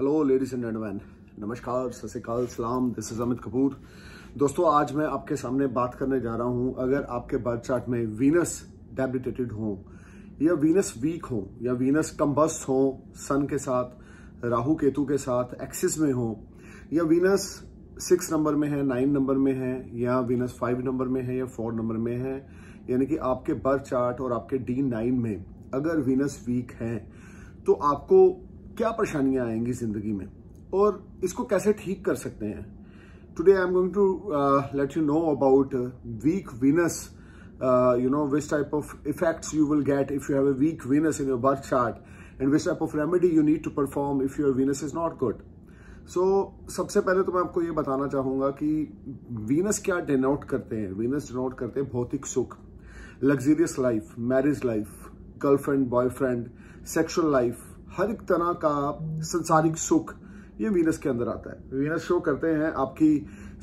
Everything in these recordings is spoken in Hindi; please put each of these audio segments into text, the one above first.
हेलो लेडीज एंड जेंटलमैन नमस्कार श्रीकाल सलाम दिस इज अमित कपूर दोस्तों आज मैं आपके सामने बात करने जा रहा हूं अगर आपके बर्थ चार्ट में वीनस डेबिटेटेड हो या वीनस वीक हो या वीनस कम्बस्ट हो सन के साथ राहु केतु के साथ एक्सिस में हो या वीनस सिक्स नंबर में है नाइन नंबर में है या वीनस फाइव नंबर में है या फोर नंबर में है यानी कि आपके बर्थ चार्ट और आपके डी नाइन में अगर वीनस वीक है तो आपको क्या परेशानियां आएंगी जिंदगी में और इसको कैसे ठीक कर सकते हैं today I am going to let you know about weak Venus you know which type of effects you will get if you have a weak Venus in your birth chart and which type of remedy you need to perform if your Venus is not good so so, सबसे पहले तो मैं आपको ये बताना चाहूंगा कि वीनस क्या डिनोट करते हैं वीनस डिनोट करते हैं भौतिक सुख luxurious life marriage life girlfriend boyfriend sexual life हर एक तरह का संसारिक सुख ये वीनस के अंदर आता है वीनस शो करते हैं आपकी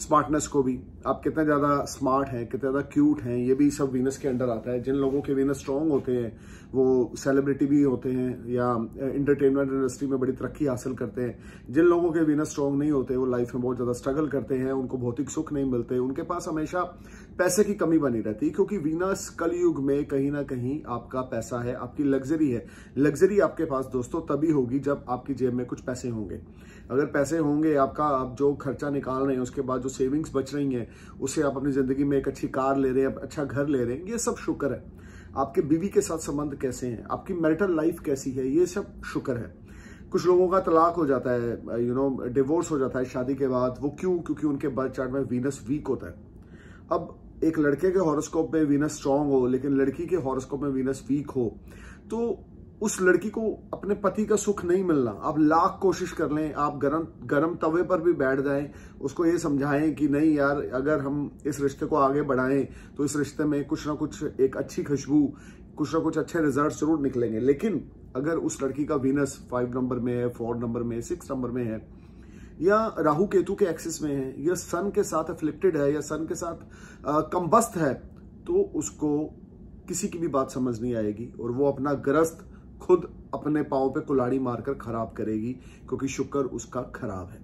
स्मार्टनेस को भी आप कितने ज़्यादा स्मार्ट हैं कितने ज़्यादा क्यूट हैं ये भी सब वीनस के अंडर आता है जिन लोगों के वीनस स्ट्रॉन्ग होते हैं वो सेलिब्रिटी भी होते हैं या इंटरटेनमेंट इंडस्ट्री में बड़ी तरक्की हासिल करते हैं जिन लोगों के वीनस स्ट्रॉन्ग नहीं होते वो लाइफ में बहुत ज़्यादा स्ट्रगल करते हैं उनको भौतिक सुख नहीं मिलते उनके पास हमेशा पैसे की कमी बनी रहती है क्योंकि वीनस कलयुग में कहीं ना कहीं आपका पैसा है आपकी लग्जरी है लग्जरी आपके पास दोस्तों तभी होगी जब आपकी जेब में कुछ पैसे होंगे अगर पैसे होंगे आपका आप जो खर्चा निकाल रहे हैं उसके बाद जो सेविंग्स बच रही हैं उसे आप अपनी ज़िंदगी में एक अच्छी कार ले रहे हैं अच्छा घर ले रहे हैं ये सब शुक्र है आपके बीवी के साथ संबंध कैसे हैं आपकी मैरिटल लाइफ कैसी है ये सब शुक्र है कुछ लोगों का तलाक हो जाता है यू नो डिवोर्स हो जाता है शादी के बाद वो क्यों क्योंकि उनके बर्थ चार्ट में वीनस वीक होता है अब एक लड़के के हॉरोस्कोप में वीनस स्ट्रांग हो लेकिन लड़की के हॉरोस्कोप में वीनस वीक हो तो उस लड़की को अपने पति का सुख नहीं मिलना आप लाख कोशिश कर लें आप गरम गरम तवे पर भी बैठ जाएं उसको ये समझाएं कि नहीं यार अगर हम इस रिश्ते को आगे बढ़ाएं तो इस रिश्ते में कुछ ना कुछ एक अच्छी खुशबू कुछ ना कुछ अच्छे रिजल्ट जरूर निकलेंगे लेकिन अगर उस लड़की का वीनस फाइव नंबर में है फोर नंबर में सिक्स नंबर में है या राहु केतु के एक्सिस में है या सन के साथ अफ्लिक्टेड है या सन के साथ कम्बस्त है तो उसको किसी की भी बात समझ नहीं आएगी और वो अपना ग्रस्त खुद अपने पाओ पे कुलाड़ी मारकर खराब करेगी क्योंकि शुक्र उसका खराब है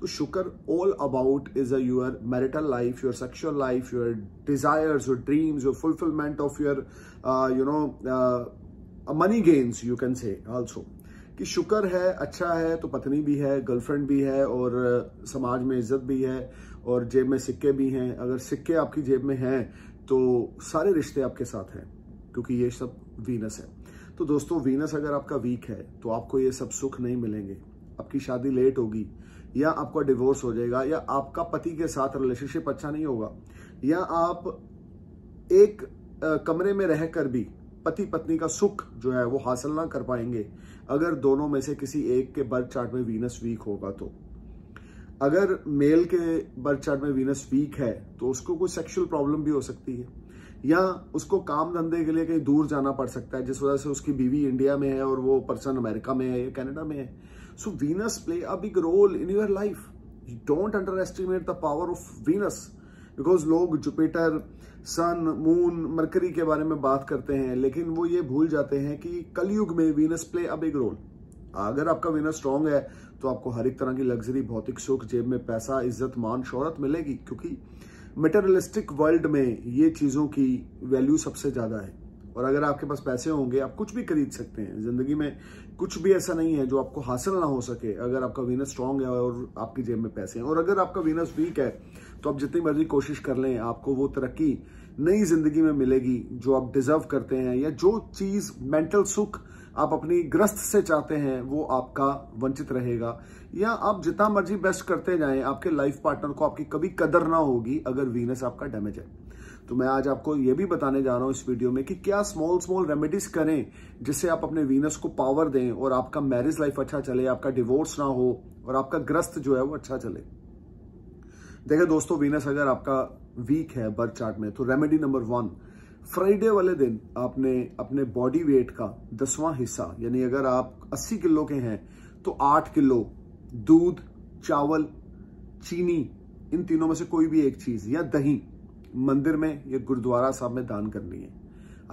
तो शुक्र all about is a your marital life your sexual life your desires your dreams your fulfilment of your you know money gains you can say also कि शुक्र है अच्छा है तो पत्नी भी है गर्लफ्रेंड भी है और uh, समाज में इज्जत भी है और जेब में सिक्के भी हैं अगर सिक्के आपकी जेब में हैं तो सारे रिश्ते आपके साथ हैं क्योंकि ये सब वीनस है तो दोस्तों वीनस अगर आपका वीक है तो आपको ये सब सुख नहीं मिलेंगे आपकी शादी लेट होगी या आपका डिवोर्स हो जाएगा या आपका पति के साथ रिलेशनशिप अच्छा नहीं होगा या आप एक कमरे में रहकर भी पति पत्नी का सुख जो है वो हासिल ना कर पाएंगे अगर दोनों में से किसी एक के बर्थ चार्ट में वीनस वीक होगा तो अगर मेल के बर्थ चार्ट में वीनस वीक है तो उसको कोई सेक्सुअल प्रॉब्लम भी हो सकती है या उसको काम धंधे के लिए कहीं दूर जाना पड़ सकता है जिस वजह से उसकी बीवी इंडिया में है और वो पर्सन अमेरिका में है या कनाडा में है so Venus play a big role in your life don't underestimate the power of Venus because लोग जुपिटर सन मून मरकरी के बारे में बात करते हैं लेकिन वो ये भूल जाते हैं कि कलयुग में Venus play a big role अगर आपका वीनस स्ट्रांग है तो आपको हर एक तरह की लग्जरी भौतिक सुख जेब में पैसा इज्जत मान शोहरत मिलेगी क्योंकि मेटेरियलिस्टिक वर्ल्ड में ये चीज़ों की वैल्यू सबसे ज़्यादा है और अगर आपके पास पैसे होंगे आप कुछ भी खरीद सकते हैं ज़िंदगी में कुछ भी ऐसा नहीं है जो आपको हासिल ना हो सके अगर आपका वीनस स्ट्रांग है और आपकी जेब में पैसे हैं और अगर आपका वीनस वीक है तो आप जितनी मर्जी कोशिश कर लें आपको वो तरक्की नई ज़िंदगी में मिलेगी जो आप डिज़र्व करते हैं या जो चीज़ मेंटल सुख आप अपनी ग्रस्त से चाहते हैं वो आपका वंचित रहेगा या आप जितना मर्जी बेस्ट करते जाएं आपके लाइफ पार्टनर को आपकी कभी कदर ना होगी अगर वीनस आपका डैमेज है तो मैं आज आपको ये भी बताने जा रहा हूं इस वीडियो में कि क्या स्मॉल स्मॉल रेमेडीज करें जिससे आप अपने वीनस को पावर दें और आपका मैरिज लाइफ अच्छा चले आपका डिवोर्स ना हो और आपका ग्रस्त जो है वो अच्छा चले देखिए दोस्तों वीनस अगर आपका वीक है बर्थ चार्ट में तो रेमेडी नंबर वन फ्राइडे वाले दिन आपने अपने बॉडी वेट का दसवां हिस्सा यानी अगर आप 80 किलो के हैं तो 8 किलो दूध चावल चीनी इन तीनों में से कोई भी एक चीज या दही मंदिर में या गुरुद्वारा साहब में दान करनी है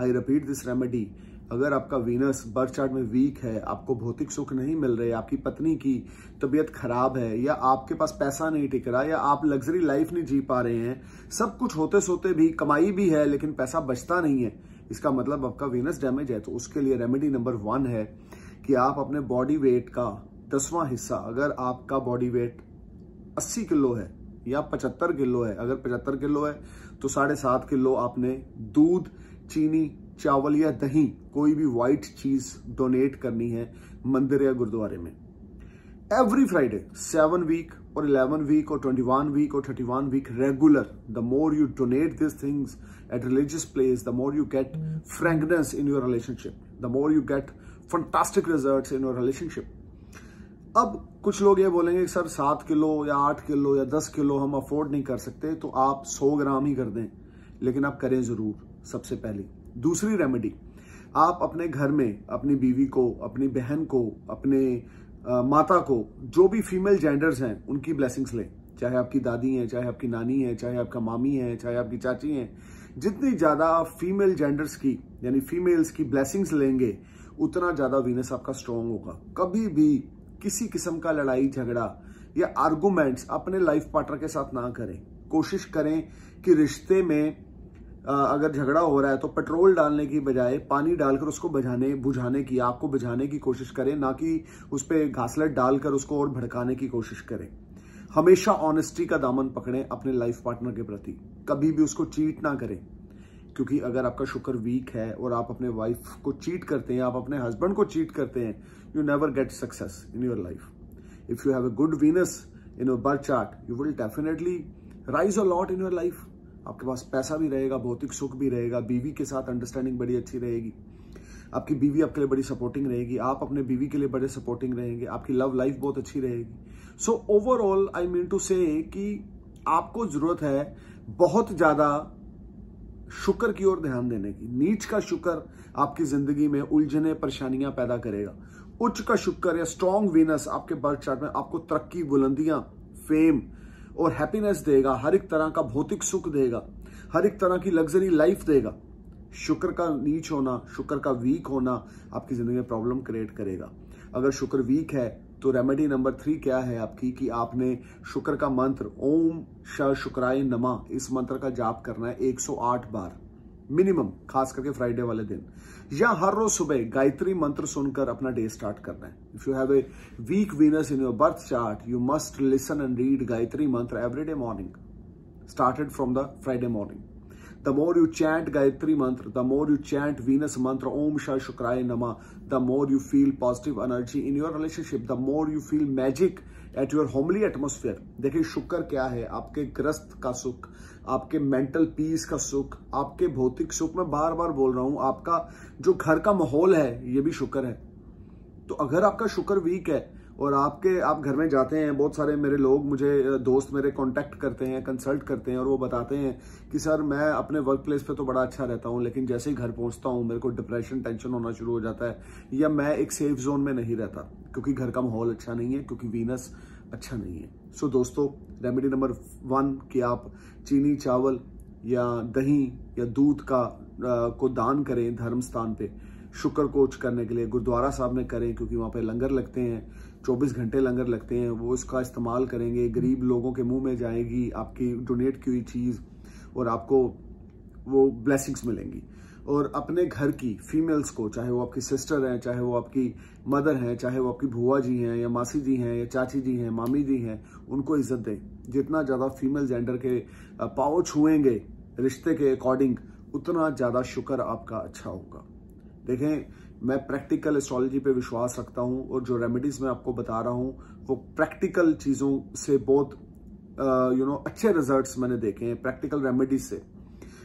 आई रिपीट दिस रेमेडी अगर आपका वीनस बर्थ चार्ट में वीक है आपको भौतिक सुख नहीं मिल रहे आपकी पत्नी की तबीयत खराब है या आपके पास पैसा नहीं टिक रहा या आप लग्जरी लाइफ नहीं जी पा रहे हैं सब कुछ होते सोते भी कमाई भी है लेकिन पैसा बचता नहीं है इसका मतलब आपका वीनस डैमेज है तो उसके लिए रेमेडी नंबर वन है कि आप अपने बॉडी वेट का दसवां हिस्सा अगर आपका बॉडी वेट अस्सी किलो है या पचहत्तर किलो है अगर पचहत्तर किलो है तो साढ़े सात किलो आपने दूध चीनी चावल या दही कोई भी व्हाइट चीज डोनेट करनी है मंदिर या गुरुद्वारे में एवरी फ्राइडे सेवन वीक और इलेवन वीक और ट्वेंटी वन वीक और thirty one week regular the more you donate this things at religious place the more you get frankness in your relationship the more you get fantastic result in your relationship अब कुछ लोग ये बोलेंगे सर सात किलो या आठ किलो या दस किलो हम अफोर्ड नहीं कर सकते तो आप सौ ग्राम ही कर दें लेकिन आप करें ज़रूर सबसे पहले दूसरी रेमेडी आप अपने घर में अपनी बीवी को अपनी बहन को अपने आ, माता को जो भी फीमेल जेंडर्स हैं उनकी ब्लेसिंग्स लें चाहे आपकी दादी हैं चाहे आपकी नानी है चाहे आपका मामी है चाहे आपकी चाची हैं जितनी ज़्यादा आप फीमेल जेंडर्स की यानी फीमेल्स की ब्लेसिंग्स लेंगे उतना ज़्यादा वीनस आपका स्ट्रांग होगा कभी भी किसी किस्म का लड़ाई झगड़ा या आर्गूमेंट्स अपने लाइफ पार्टनर के साथ ना करें कोशिश करें कि रिश्ते में अगर झगड़ा हो रहा है तो पेट्रोल डालने की बजाय पानी डालकर उसको बजाने बुझाने की आपको बुझाने की कोशिश करें ना कि उस पर घासलट डालकर उसको और भड़काने की कोशिश करें हमेशा ऑनेस्टी का दामन पकड़ें अपने लाइफ पार्टनर के प्रति कभी भी उसको चीट ना करें क्योंकि अगर आपका शुक्र वीक है और आप अपने वाइफ को चीट करते हैं आप अपने हस्बैंड को चीट करते हैं you never get success in your life if you have a good Venus in your birth chart you will definitely rise a lot in your life आपके पास पैसा भी रहेगा भौतिक सुख भी रहेगा बीवी के साथ अंडरस्टैंडिंग बड़ी अच्छी रहेगी आपकी बीवी आपके लिए बड़ी सपोर्टिंग रहेगी आप अपने बीवी के लिए बड़े सपोर्टिंग रहेंगे आपकी लव लाइफ बहुत अच्छी रहेगी so overall I mean to say कि आपको जरूरत है बहुत ज्यादा शुक्र की ओर ध्यान देने की नीच का शुक्र आपकी जिंदगी में उलझने परेशानियां पैदा करेगा उच्च का शुक्र या स्ट्रांग वीनस आपके बर्थ चार्ट में आपको तरक्की बुलंदियां फेम और हैप्पीनेस देगा हर एक तरह का भौतिक सुख देगा हर एक तरह की लग्जरी लाइफ देगा शुक्र का नीच होना शुक्र का वीक होना आपकी ज़िंदगी में प्रॉब्लम क्रिएट करेगा अगर शुक्र वीक है तो रेमेडी नंबर थ्री क्या है आपकी कि आपने शुक्र का मंत्र ओम श शुक्राय नमा इस मंत्र का जाप करना है 108 बार मिनिमम खास करके फ्राइडे वाले दिन या हर रोज सुबह गायत्री मंत्र सुनकर अपना डे स्टार्ट करना है if you have a weak Venus in your birth chart you must listen and read Gayatri mantra everyday morning started from the Friday morning the more you chant Gayatri mantra the more you chant Venus mantra Om शाह शुक्राय नमा the more you feel positive energy in your relationship the more you feel magic at your homely atmosphere देखिए शुक्र क्या है आपके ग्रस्त का सुख आपके मेंटल पीस का सुख आपके भौतिक सुख में बार बार बोल रहा हूं आपका जो घर का माहौल है ये भी शुक्र है तो अगर आपका शुक्र वीक है और आपके आप घर में जाते हैं बहुत सारे मेरे लोग मुझे दोस्त मेरे कांटेक्ट करते हैं कंसल्ट करते हैं और वो बताते हैं कि सर मैं अपने वर्क प्लेस पर तो बड़ा अच्छा रहता हूँ लेकिन जैसे ही घर पहुँचता हूँ मेरे को डिप्रेशन टेंशन होना शुरू हो जाता है या मैं एक सेफ जोन में नहीं रहता क्योंकि घर का माहौल अच्छा नहीं है क्योंकि वीनस अच्छा नहीं है सो so, दोस्तों रेमेडी नंबर वन कि आप चीनी चावल या दही या दूध का आ, को दान करें धर्म स्थान पर शुक्र उच्च करने के लिए गुरुद्वारा साहब में करें क्योंकि वहाँ पे लंगर लगते हैं 24 घंटे लंगर लगते हैं वो इसका इस्तेमाल करेंगे गरीब लोगों के मुंह में जाएगी आपकी डोनेट की हुई चीज़ और आपको वो ब्लेसिंग्स मिलेंगी और अपने घर की फीमेल्स को चाहे वो आपकी सिस्टर हैं चाहे वो आपकी मदर हैं चाहे वो आपकी भुआ जी हैं या मासी जी हैं या चाची जी हैं मामी जी हैं उनको इज्जत दें जितना ज़्यादा फीमेल जेंडर के पाओ छुएंगे रिश्ते के अकॉर्डिंग उतना ज़्यादा शुक्र आपका अच्छा होगा देखें मैं प्रैक्टिकल एस्ट्रोलॉजी पे विश्वास रखता हूँ और जो रेमेडीज मैं आपको बता रहा हूँ वो प्रैक्टिकल चीज़ों से बहुत यू नो अच्छे रिजल्ट्स मैंने देखे हैं प्रैक्टिकल रेमेडीज से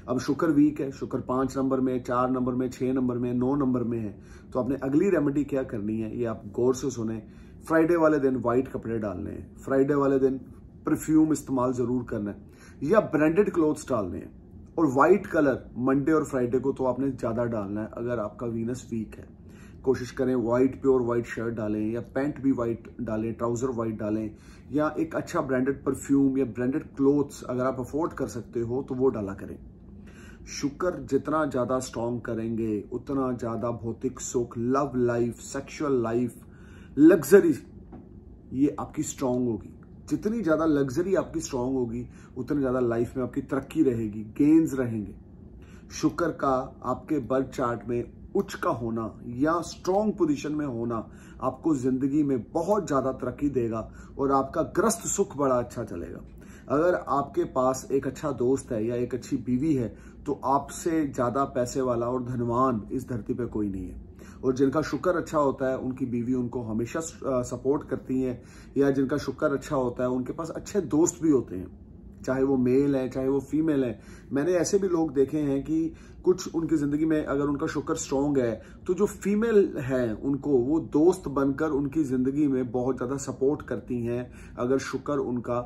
अब शुक्र वीक है शुक्र पांच नंबर में चार नंबर में छः नंबर में नौ नंबर में है तो आपने अगली रेमेडी क्या करनी है ये आप गौर से सुने फ्राइडे वाले दिन वाइट कपड़े डालने हैं फ्राइडे वाले दिन परफ्यूम इस्तेमाल ज़रूर करना है या ब्रांडेड क्लोथ्स डालने हैं और वाइट कलर मंडे और फ्राइडे को तो आपने ज़्यादा डालना है अगर आपका वीनस वीक है कोशिश करें वाइट प्योर वाइट शर्ट डालें या पैंट भी वाइट डालें ट्राउज़र वाइट डालें या एक अच्छा ब्रांडेड परफ्यूम या ब्रांडेड क्लोथ्स अगर आप अफोर्ड कर सकते हो तो वो डाला करें शुक्र जितना ज़्यादा स्ट्रॉन्ग करेंगे उतना ज़्यादा भौतिक सुख love life sexual life luxury ये आपकी स्ट्रांग होगी जितनी ज़्यादा लग्जरी आपकी स्ट्रांग होगी उतनी ज़्यादा लाइफ में आपकी तरक्की रहेगी गेंस रहेंगे शुक्र का आपके बर्थ चार्ट में उच्च का होना या स्ट्रांग पोजीशन में होना आपको जिंदगी में बहुत ज़्यादा तरक्की देगा और आपका ग्रस्त सुख बड़ा अच्छा चलेगा अगर आपके पास एक अच्छा दोस्त है या एक अच्छी बीवी है तो आपसे ज़्यादा पैसे वाला और धनवान इस धरती पर कोई नहीं है और जिनका शुक्र अच्छा होता है उनकी बीवी उनको हमेशा सपोर्ट करती है या जिनका शुक्र अच्छा होता है उनके पास अच्छे दोस्त भी होते हैं चाहे वो मेल है चाहे वो फीमेल है मैंने ऐसे भी लोग देखे हैं कि कुछ उनकी ज़िंदगी में अगर उनका शुक्र स्ट्रॉन्ग है तो जो फीमेल है उनको वो दोस्त बनकर उनकी ज़िंदगी में बहुत ज़्यादा सपोर्ट करती हैं अगर शुक्र उनका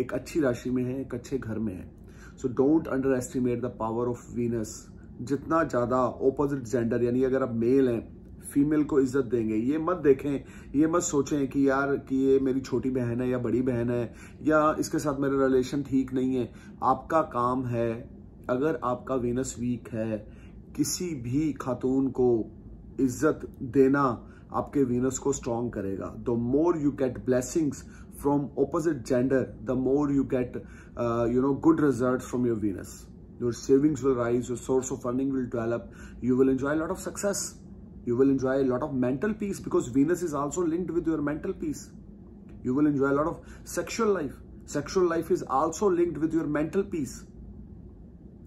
एक अच्छी राशि में है एक अच्छे घर में है so don't underestimate the power of Venus जितना ज़्यादा ऑपोजिट जेंडर यानी अगर आप मेल हैं फीमेल को इज्जत देंगे ये मत देखें ये मत सोचें कि यार कि ये मेरी छोटी बहन है या बड़ी बहन है या इसके साथ मेरा रिलेशन ठीक नहीं है आपका काम है अगर आपका वीनस वीक है किसी भी खातून को इज्जत देना आपके वीनस को स्ट्रांग करेगा the more you get blessings from opposite gender the more you get you know good result from your Venus your savings will rise your source of funding will develop you will enjoy a lot of success You will enjoy a lot of mental peace because Venus is also linked with your mental peace. You will enjoy a lot of sexual life. Sexual life is also linked with your mental peace.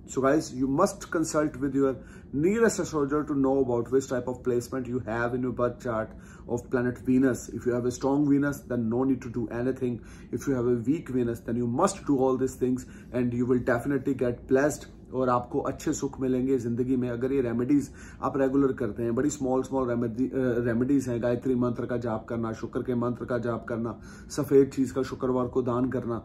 So guys, you must consult with your nearest astrologer to know about which type of placement you have in your birth chart of planet Venus. If you have a strong Venus, then no need to do anything. If you have a weak Venus, then you must do all these things and you will definitely get blessed और आपको अच्छे सुख मिलेंगे ज़िंदगी में अगर ये रेमेडीज़ आप रेगुलर करते हैं बड़ी स्मॉल स्मॉल रेमेडी रेमेडीज़ हैं गायत्री मंत्र का जाप करना शुक्र के मंत्र का जाप करना सफ़ेद चीज़ का शुक्रवार को दान करना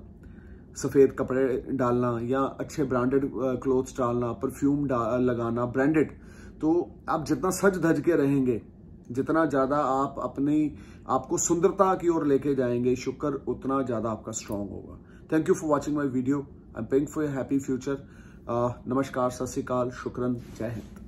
सफ़ेद कपड़े डालना या अच्छे ब्रांडेड क्लोथ्स डालना परफ्यूम डाल, लगाना ब्रांडेड तो आप जितना सज धज के रहेंगे जितना ज़्यादा आप अपनी आपको सुंदरता की ओर लेके जाएंगे शुक्र उतना ज़्यादा आपका स्ट्रांग होगा thank you for watching my video I am praying for happy future नमस्कार सत श्रीकाल शुक्रन जय हिंद